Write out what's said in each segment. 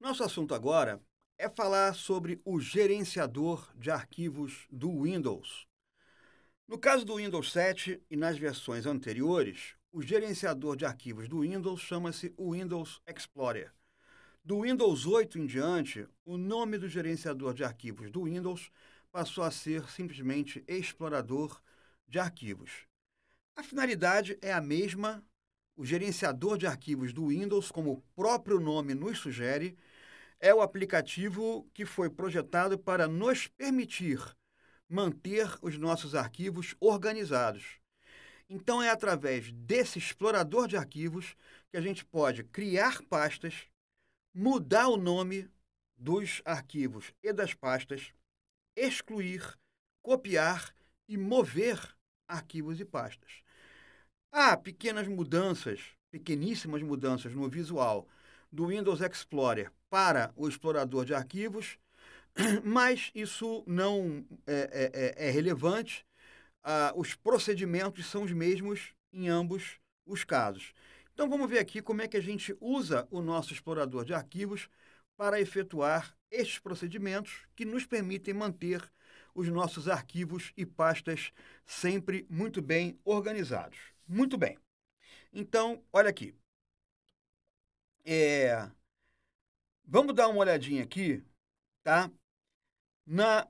Nosso assunto agora é falar sobre o gerenciador de arquivos do Windows. No caso do Windows 7 e nas versões anteriores, o gerenciador de arquivos do Windows chama-se o Windows Explorer. Do Windows 8 em diante, o nome do gerenciador de arquivos do Windows passou a ser simplesmente explorador de arquivos. A finalidade é a mesma, o gerenciador de arquivos do Windows, como o próprio nome nos sugere, é o aplicativo que foi projetado para nos permitir manter os nossos arquivos organizados. Então, é através desse explorador de arquivos que a gente pode criar pastas, mudar o nome dos arquivos e das pastas, excluir, copiar e mover arquivos e pastas. Há pequenas mudanças, pequeníssimas mudanças no visual do Windows Explorer para o explorador de arquivos, mas isso não é, é, é, é relevante. Ah, os procedimentos são os mesmos em ambos os casos. Então vamos ver aqui como é que a gente usa o nosso explorador de arquivos para efetuar estes procedimentos que nos permitem manter os nossos arquivos e pastas sempre muito bem organizados. Muito bem. Então, olha aqui. É... Vamos dar uma olhadinha aqui, tá? Na,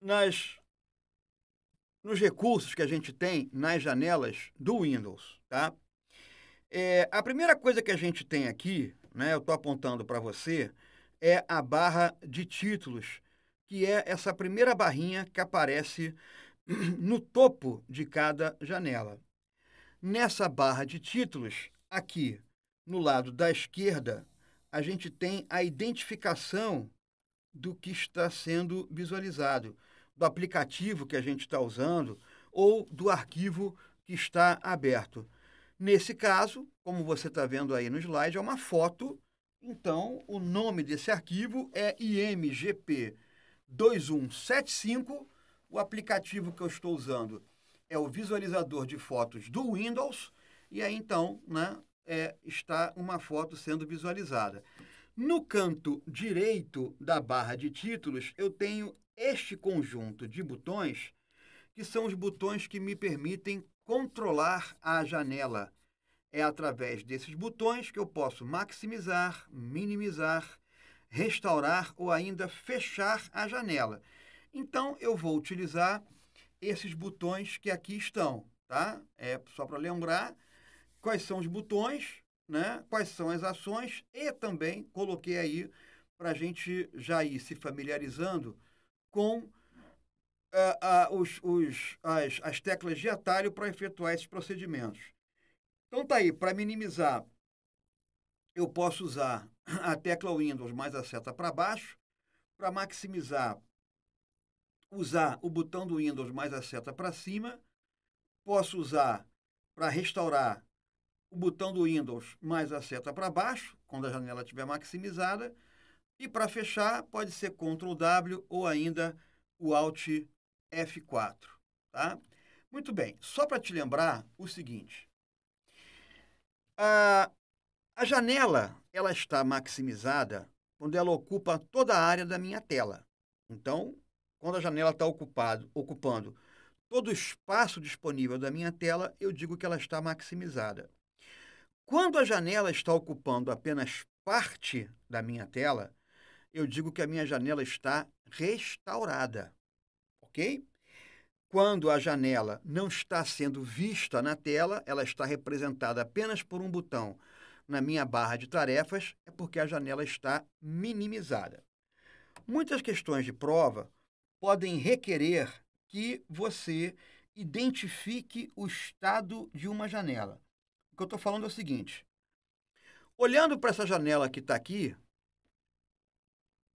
nas, nos recursos que a gente tem nas janelas do Windows, tá? É, a primeira coisa que a gente tem aqui, né? Eu estou apontando para você, é a barra de títulos, que é essa primeira barrinha que aparece no topo de cada janela. Nessa barra de títulos, aqui no lado da esquerda, a gente tem a identificação do que está sendo visualizado, do aplicativo que a gente está usando ou do arquivo que está aberto. Nesse caso, como você está vendo aí no slide, é uma foto então, o nome desse arquivo é IMGP 2175. O aplicativo que eu estou usando é o visualizador de fotos do Windows. E aí, então, né, é, está uma foto sendo visualizada. No canto direito da barra de títulos, eu tenho este conjunto de botões, que são os botões que me permitem controlar a janela é através desses botões que eu posso maximizar, minimizar, restaurar ou ainda fechar a janela. Então, eu vou utilizar esses botões que aqui estão, tá? É só para lembrar quais são os botões, né? Quais são as ações e também coloquei aí para a gente já ir se familiarizando com uh, uh, os, os, as, as teclas de atalho para efetuar esses procedimentos. Então tá aí, para minimizar, eu posso usar a tecla Windows mais a seta para baixo. Para maximizar, usar o botão do Windows mais a seta para cima. Posso usar para restaurar o botão do Windows mais a seta para baixo, quando a janela estiver maximizada. E para fechar, pode ser Ctrl W ou ainda o Alt F4. Tá? Muito bem, só para te lembrar o seguinte: a, ah, a janela ela está maximizada quando ela ocupa toda a área da minha tela. Então, quando a janela está ocupando todo o espaço disponível da minha tela, eu digo que ela está maximizada. Quando a janela está ocupando apenas parte da minha tela, eu digo que a minha janela está restaurada. Ok? Quando a janela não está sendo vista na tela, ela está representada apenas por um botão na minha barra de tarefas, é porque a janela está minimizada. Muitas questões de prova podem requerer que você identifique o estado de uma janela. O que eu estou falando é o seguinte: olhando para essa janela que está aqui,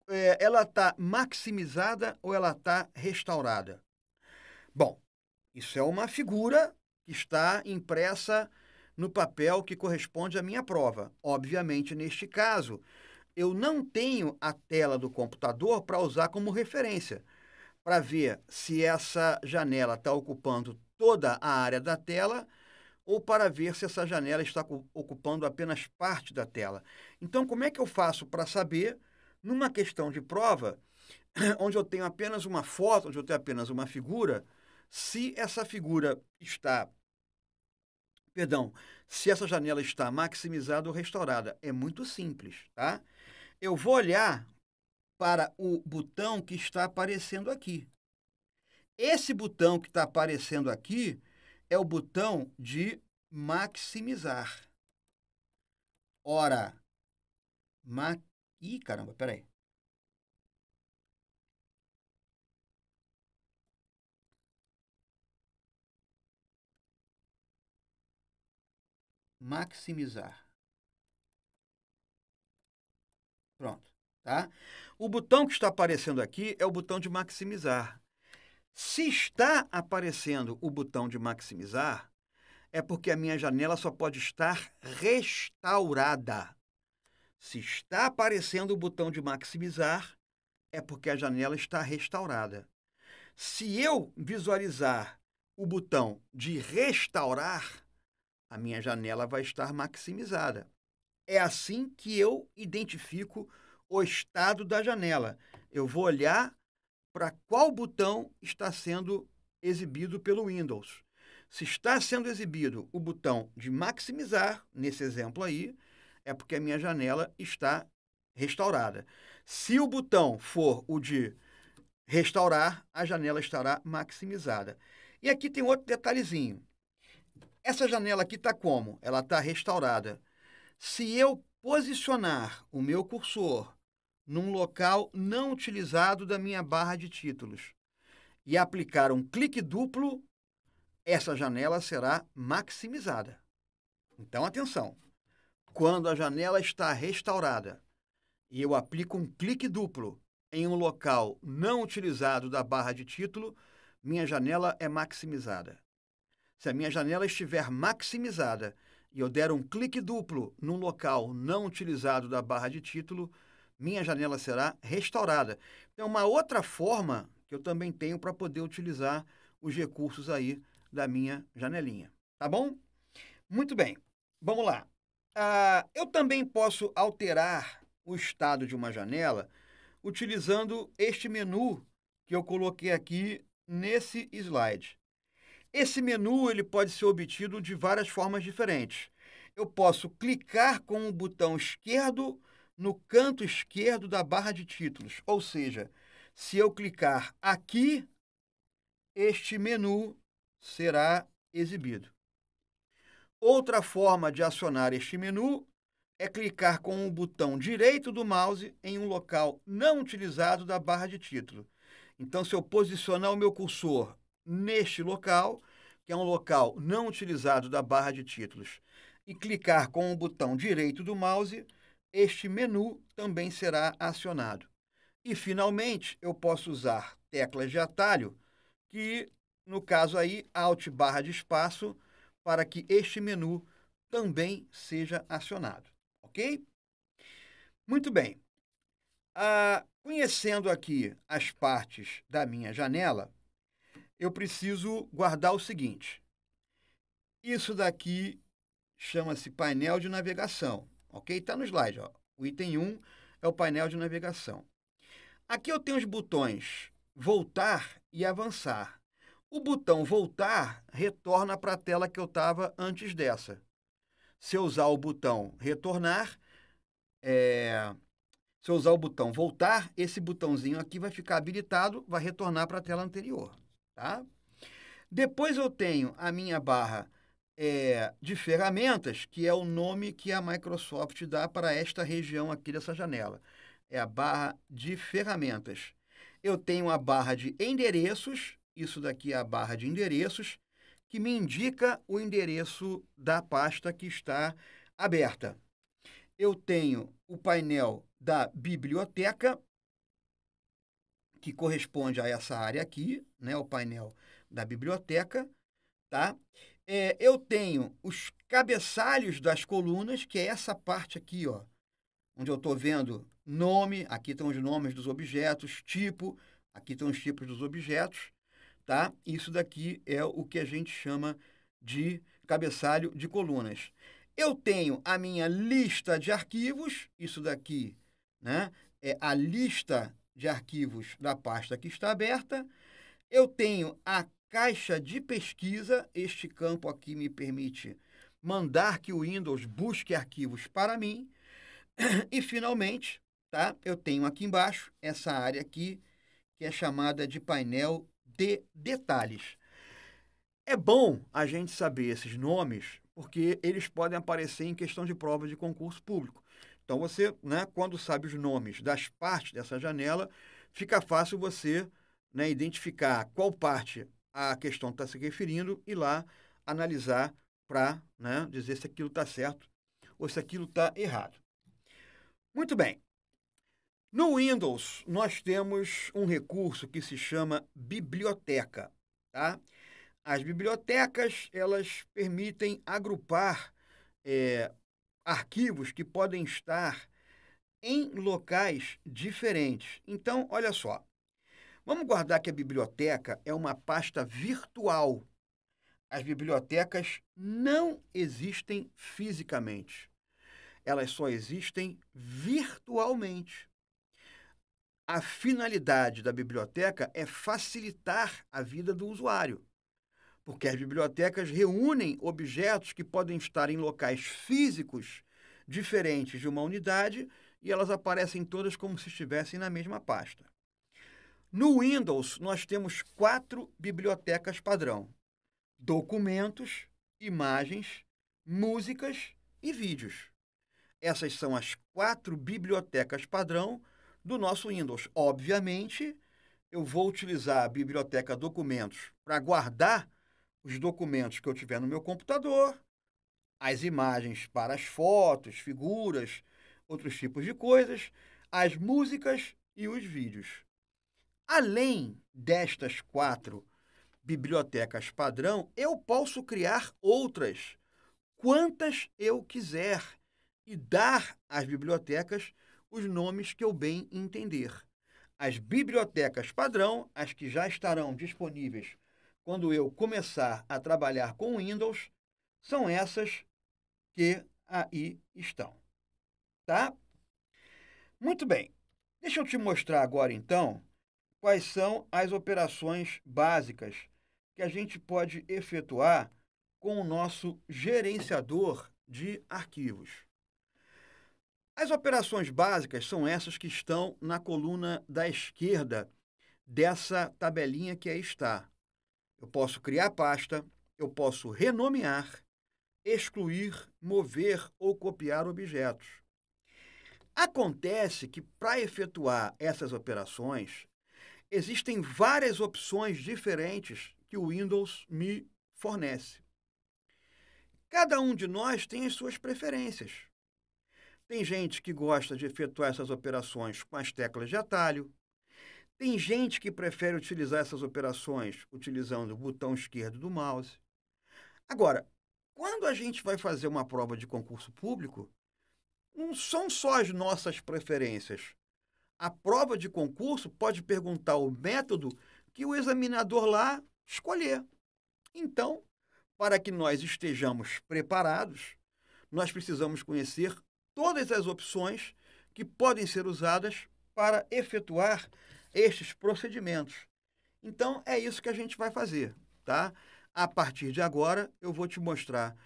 é, ela está maximizada ou ela está restaurada? Bom, isso é uma figura que está impressa no papel que corresponde à minha prova. Obviamente, neste caso, eu não tenho a tela do computador para usar como referência, para ver se essa janela está ocupando toda a área da tela ou para ver se essa janela está ocupando apenas parte da tela. Então, como é que eu faço para saber, numa questão de prova, onde eu tenho apenas uma foto, onde eu tenho apenas uma figura, se essa figura está perdão, se essa janela está maximizada ou restaurada. É muito simples, tá? Eu vou olhar para o botão que está aparecendo aqui. Esse botão que está aparecendo aqui é o botão de maximizar. Ora, ma... Ih, caramba, peraí. maximizar. Pronto, tá? O botão que está aparecendo aqui é o botão de maximizar. Se está aparecendo o botão de maximizar, é porque a minha janela só pode estar restaurada. Se está aparecendo o botão de maximizar, é porque a janela está restaurada. Se eu visualizar o botão de restaurar, a minha janela vai estar maximizada. É assim que eu identifico o estado da janela. Eu vou olhar para qual botão está sendo exibido pelo Windows. Se está sendo exibido o botão de maximizar, nesse exemplo aí, é porque a minha janela está restaurada. Se o botão for o de restaurar, a janela estará maximizada. E aqui tem outro detalhezinho. Essa janela aqui está como? Ela está restaurada. Se eu posicionar o meu cursor num local não utilizado da minha barra de títulos e aplicar um clique duplo, essa janela será maximizada. Então, atenção! Quando a janela está restaurada e eu aplico um clique duplo em um local não utilizado da barra de título, minha janela é maximizada. Se a minha janela estiver maximizada e eu der um clique duplo num local não utilizado da barra de título, minha janela será restaurada. Então, uma outra forma que eu também tenho para poder utilizar os recursos aí da minha janelinha. Tá bom? Muito bem, vamos lá. Ah, eu também posso alterar o estado de uma janela utilizando este menu que eu coloquei aqui nesse slide. Esse menu ele pode ser obtido de várias formas diferentes. Eu posso clicar com o botão esquerdo no canto esquerdo da barra de títulos, ou seja, se eu clicar aqui, este menu será exibido. Outra forma de acionar este menu é clicar com o botão direito do mouse em um local não utilizado da barra de título. Então, se eu posicionar o meu cursor neste local, que é um local não utilizado da barra de títulos, e clicar com o botão direito do mouse, este menu também será acionado. E, finalmente, eu posso usar teclas de atalho, que, no caso aí, Alt barra de espaço, para que este menu também seja acionado, ok? Muito bem. Ah, conhecendo aqui as partes da minha janela, eu preciso guardar o seguinte. Isso daqui chama-se painel de navegação, ok? Está no slide, ó. O item 1 é o painel de navegação. Aqui eu tenho os botões voltar e avançar. O botão voltar retorna para a tela que eu estava antes dessa. Se eu usar o botão retornar, é... se eu usar o botão voltar, esse botãozinho aqui vai ficar habilitado, vai retornar para a tela anterior. Tá? Depois eu tenho a minha barra é, de ferramentas, que é o nome que a Microsoft dá para esta região aqui dessa janela. É a barra de ferramentas. Eu tenho a barra de endereços, isso daqui é a barra de endereços, que me indica o endereço da pasta que está aberta. Eu tenho o painel da biblioteca, que corresponde a essa área aqui, né, o painel da biblioteca, tá? É, eu tenho os cabeçalhos das colunas, que é essa parte aqui, ó, onde eu estou vendo nome, aqui estão os nomes dos objetos, tipo, aqui estão os tipos dos objetos, tá? Isso daqui é o que a gente chama de cabeçalho de colunas. Eu tenho a minha lista de arquivos, isso daqui, né? É a lista de arquivos da pasta que está aberta. Eu tenho a caixa de pesquisa, este campo aqui me permite mandar que o Windows busque arquivos para mim. E finalmente, tá? Eu tenho aqui embaixo essa área aqui que é chamada de painel de detalhes. É bom a gente saber esses nomes porque eles podem aparecer em questão de prova de concurso público. Então você, né, quando sabe os nomes das partes dessa janela, fica fácil você né, identificar qual parte a questão está se referindo e lá analisar para né, dizer se aquilo está certo ou se aquilo está errado. Muito bem. No Windows, nós temos um recurso que se chama biblioteca. Tá? As bibliotecas elas permitem agrupar é, arquivos que podem estar em locais diferentes. Então, olha só. Vamos guardar que a biblioteca é uma pasta virtual. As bibliotecas não existem fisicamente. Elas só existem virtualmente. A finalidade da biblioteca é facilitar a vida do usuário porque as bibliotecas reúnem objetos que podem estar em locais físicos diferentes de uma unidade e elas aparecem todas como se estivessem na mesma pasta. No Windows, nós temos quatro bibliotecas padrão: documentos, imagens, músicas e vídeos. Essas são as quatro bibliotecas padrão do nosso Windows. Obviamente, eu vou utilizar a biblioteca documentos para guardar os documentos que eu tiver no meu computador, as imagens para as fotos, figuras, outros tipos de coisas, as músicas e os vídeos. Além destas quatro bibliotecas padrão, eu posso criar outras, quantas eu quiser, e dar às bibliotecas os nomes que eu bem entender. As bibliotecas padrão, as que já estarão disponíveis quando eu começar a trabalhar com Windows, são essas que aí estão. Tá? Muito bem. Deixa eu te mostrar agora então quais são as operações básicas que a gente pode efetuar com o nosso gerenciador de arquivos. As operações básicas são essas que estão na coluna da esquerda dessa tabelinha que aí está. Eu posso criar pasta, eu posso renomear, excluir, mover ou copiar objetos. Acontece que, para efetuar essas operações, existem várias opções diferentes que o Windows me fornece. Cada um de nós tem as suas preferências. Tem gente que gosta de efetuar essas operações com as teclas de atalho, tem gente que prefere utilizar essas operações utilizando o botão esquerdo do mouse. Agora, quando a gente vai fazer uma prova de concurso público, não são só as nossas preferências. A prova de concurso pode perguntar o método que o examinador lá escolher. Então, para que nós estejamos preparados, nós precisamos conhecer todas as opções que podem ser usadas para efetuar estes procedimentos. Então, é isso que a gente vai fazer, tá? A partir de agora, eu vou te mostrar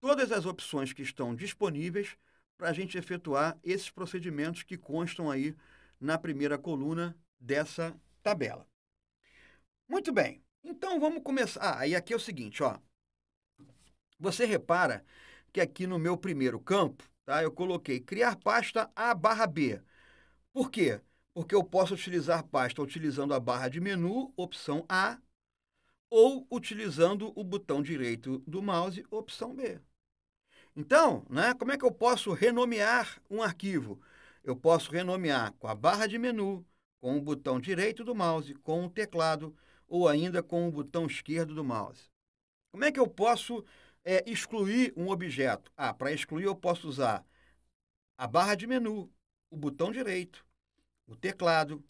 todas as opções que estão disponíveis para a gente efetuar esses procedimentos que constam aí na primeira coluna dessa tabela. Muito bem, então vamos começar. Ah, e aqui é o seguinte, ó. Você repara que aqui no meu primeiro campo, tá, eu coloquei criar pasta A barra B. Por quê? Porque porque eu posso utilizar pasta utilizando a barra de menu, opção A, ou utilizando o botão direito do mouse, opção B. Então, né, como é que eu posso renomear um arquivo? Eu posso renomear com a barra de menu, com o botão direito do mouse, com o teclado ou ainda com o botão esquerdo do mouse. Como é que eu posso é, excluir um objeto? Ah, para excluir eu posso usar a barra de menu, o botão direito, o teclado,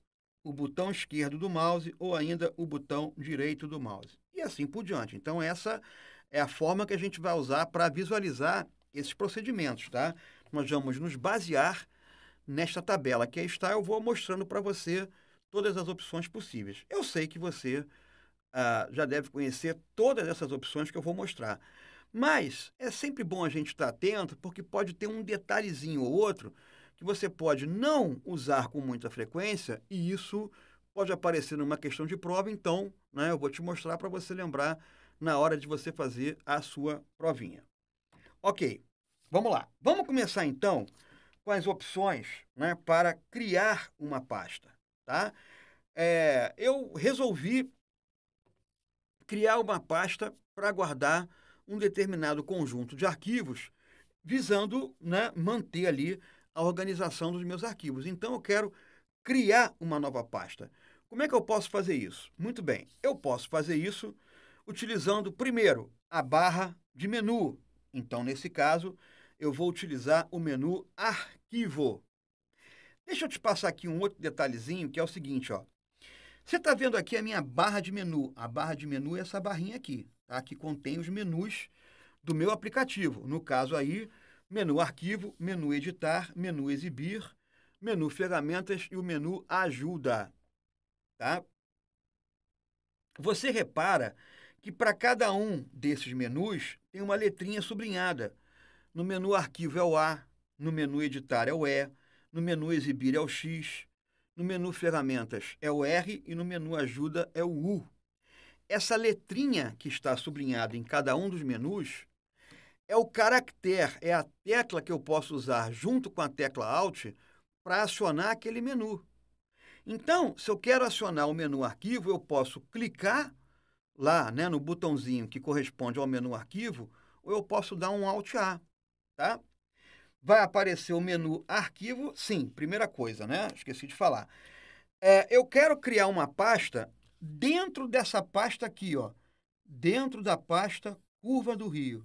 o botão esquerdo do mouse ou ainda o botão direito do mouse. E assim por diante. Então, essa é a forma que a gente vai usar para visualizar esses procedimentos, tá? Nós vamos nos basear nesta tabela que aí está. Eu vou mostrando para você todas as opções possíveis. Eu sei que você ah, já deve conhecer todas essas opções que eu vou mostrar. Mas é sempre bom a gente estar tá atento, porque pode ter um detalhezinho ou outro que você pode não usar com muita frequência e isso pode aparecer numa questão de prova, então né, eu vou te mostrar para você lembrar na hora de você fazer a sua provinha. Ok, vamos lá. Vamos começar então com as opções né, para criar uma pasta. Tá? É, eu resolvi criar uma pasta para guardar um determinado conjunto de arquivos, visando né, manter ali a organização dos meus arquivos. Então, eu quero criar uma nova pasta. Como é que eu posso fazer isso? Muito bem, eu posso fazer isso utilizando, primeiro, a barra de menu. Então, nesse caso, eu vou utilizar o menu Arquivo. Deixa eu te passar aqui um outro detalhezinho, que é o seguinte, ó. Você está vendo aqui a minha barra de menu. A barra de menu é essa barrinha aqui, tá? que contém os menus do meu aplicativo. No caso aí, menu Arquivo, menu Editar, menu Exibir, menu Ferramentas e o menu Ajuda. Tá? Você repara que para cada um desses menus tem uma letrinha sublinhada. No menu Arquivo é o A, no menu Editar é o E, no menu Exibir é o X, no menu Ferramentas é o R e no menu Ajuda é o U. Essa letrinha que está sublinhada em cada um dos menus é o caractere, é a tecla que eu posso usar junto com a tecla Alt para acionar aquele menu. Então, se eu quero acionar o menu arquivo, eu posso clicar lá né, no botãozinho que corresponde ao menu arquivo, ou eu posso dar um Alt A. Tá? Vai aparecer o menu arquivo, sim, primeira coisa, né? Esqueci de falar. É, eu quero criar uma pasta dentro dessa pasta aqui, ó, dentro da pasta Curva do Rio.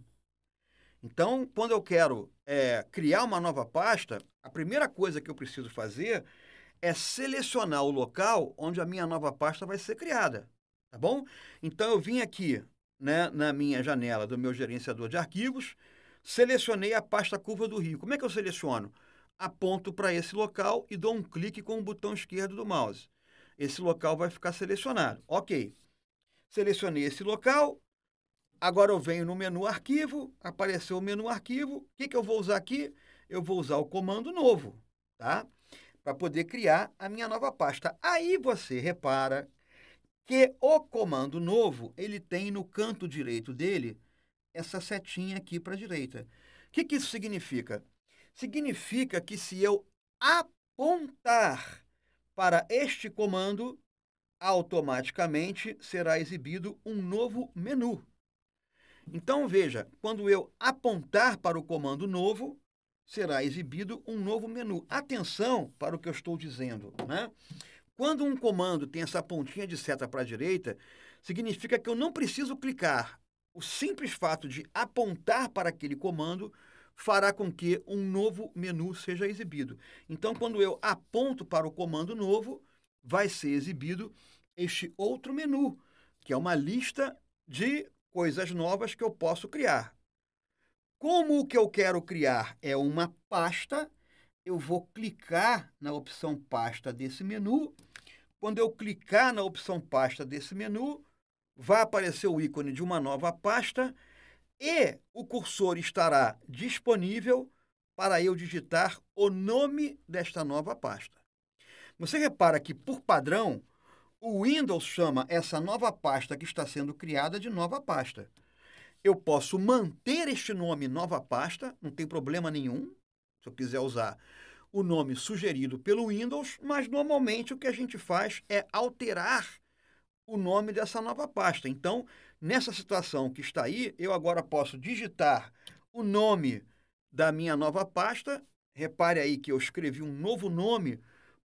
Então, quando eu quero é, criar uma nova pasta, a primeira coisa que eu preciso fazer é selecionar o local onde a minha nova pasta vai ser criada, tá bom? Então, eu vim aqui né, na minha janela do meu gerenciador de arquivos, selecionei a pasta curva do rio. Como é que eu seleciono? Aponto para esse local e dou um clique com o botão esquerdo do mouse. Esse local vai ficar selecionado. Ok. Selecionei esse local, Agora eu venho no menu arquivo, apareceu o menu arquivo. O que, que eu vou usar aqui? Eu vou usar o comando novo, tá? Para poder criar a minha nova pasta. Aí você repara que o comando novo, ele tem no canto direito dele essa setinha aqui para a direita. O que, que isso significa? Significa que se eu apontar para este comando, automaticamente será exibido um novo menu. Então, veja, quando eu apontar para o comando novo, será exibido um novo menu. Atenção para o que eu estou dizendo. Né? Quando um comando tem essa pontinha de seta para a direita, significa que eu não preciso clicar. O simples fato de apontar para aquele comando fará com que um novo menu seja exibido. Então, quando eu aponto para o comando novo, vai ser exibido este outro menu, que é uma lista de coisas novas que eu posso criar. Como o que eu quero criar é uma pasta, eu vou clicar na opção pasta desse menu. Quando eu clicar na opção pasta desse menu, vai aparecer o ícone de uma nova pasta e o cursor estará disponível para eu digitar o nome desta nova pasta. Você repara que, por padrão, o Windows chama essa nova pasta que está sendo criada de nova pasta. Eu posso manter este nome nova pasta, não tem problema nenhum, se eu quiser usar o nome sugerido pelo Windows, mas normalmente o que a gente faz é alterar o nome dessa nova pasta. Então, nessa situação que está aí, eu agora posso digitar o nome da minha nova pasta. Repare aí que eu escrevi um novo nome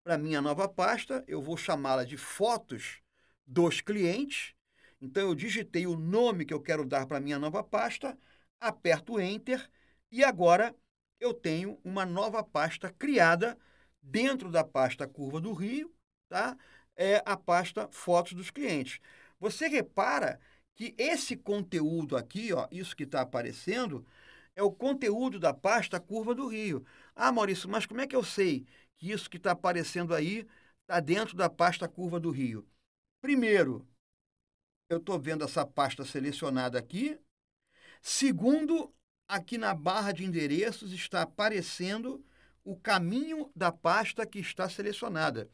para minha nova pasta, eu vou chamá-la de fotos dos clientes. Então eu digitei o nome que eu quero dar para minha nova pasta, aperto enter e agora eu tenho uma nova pasta criada dentro da pasta curva do Rio, tá? É a pasta fotos dos clientes. Você repara que esse conteúdo aqui, ó, isso que está aparecendo, é o conteúdo da pasta curva do rio. Ah, Maurício, mas como é que eu sei que isso que está aparecendo aí está dentro da pasta curva do rio? Primeiro, eu estou vendo essa pasta selecionada aqui. Segundo, aqui na barra de endereços está aparecendo o caminho da pasta que está selecionada.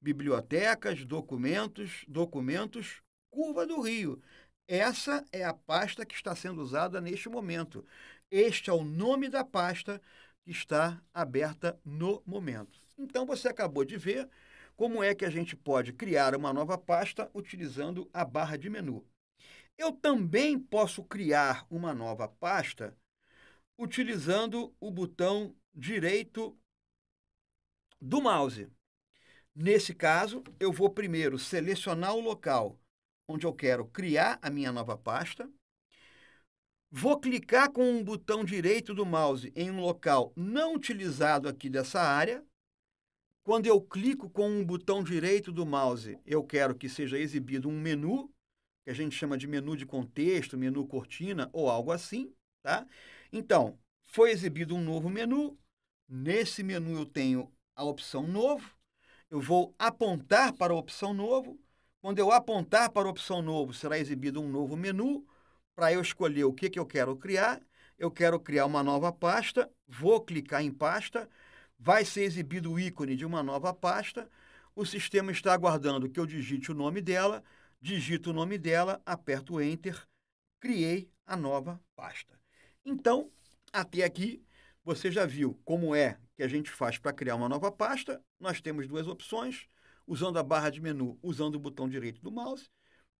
Bibliotecas, documentos, documentos, curva do rio. Essa é a pasta que está sendo usada neste momento. Este é o nome da pasta que está aberta no momento. Então você acabou de ver como é que a gente pode criar uma nova pasta utilizando a barra de menu. Eu também posso criar uma nova pasta utilizando o botão direito do mouse. Nesse caso, eu vou primeiro selecionar o local onde eu quero criar a minha nova pasta. Vou clicar com o botão direito do mouse em um local não utilizado aqui dessa área. Quando eu clico com o botão direito do mouse, eu quero que seja exibido um menu, que a gente chama de menu de contexto, menu cortina ou algo assim, tá? Então, foi exibido um novo menu. Nesse menu eu tenho a opção novo. Eu vou apontar para a opção novo. Quando eu apontar para a opção novo, será exibido um novo menu para eu escolher o que, que eu quero criar. Eu quero criar uma nova pasta, vou clicar em pasta, vai ser exibido o ícone de uma nova pasta. O sistema está aguardando que eu digite o nome dela, digito o nome dela, aperto o Enter, criei a nova pasta. Então, até aqui, você já viu como é que a gente faz para criar uma nova pasta. Nós temos duas opções, usando a barra de menu, usando o botão direito do mouse,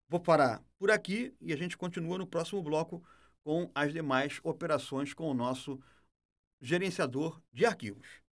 Vou parar por aqui e a gente continua no próximo bloco com as demais operações com o nosso gerenciador de arquivos.